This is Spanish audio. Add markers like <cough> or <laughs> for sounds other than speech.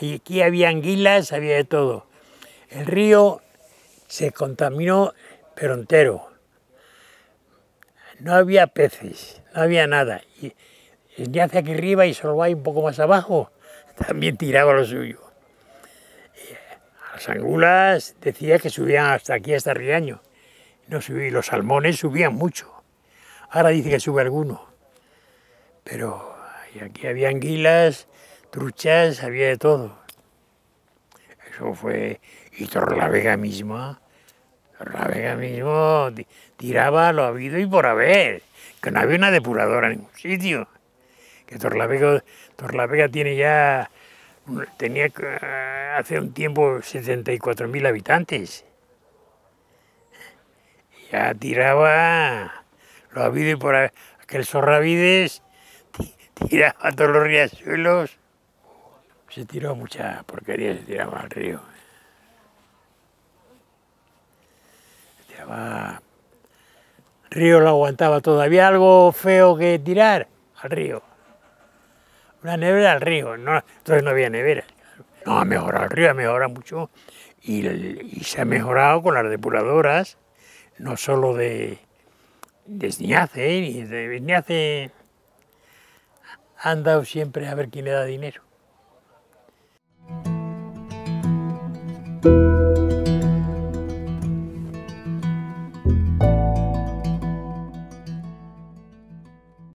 Aquí había anguilas, había de todo. El río se contaminó, pero entero. No había peces, no había nada. Y ya hacia aquí arriba y solo hay un poco más abajo, <laughs> también tiraba lo suyo. Eh, las angulas decía que subían hasta aquí, hasta Riaño. No los salmones subían mucho. Ahora dice que sube alguno. Pero aquí había anguilas, truchas, había de todo. Eso fue, y Torlavega mismo, Torlavega mismo tiraba lo habido y por haber, que no había una depuradora en ningún sitio. Que Torlavega, Torlavega tiene ya, tenía hace un tiempo 74.000 habitantes. Ya tiraba lo habido y por haber, aquel Sorravides tiraba todos los riachuelos se tiró mucha porquería, se tiraba al río. Se El río lo aguantaba todavía algo feo que tirar, al río. Una nevera al río, entonces no había nevera. No, ha mejorado el río, ha mejorado mucho. Y, se ha mejorado con las depuradoras, no solo de desniace, y ¿eh? desniace han dado siempre a ver quién le da dinero.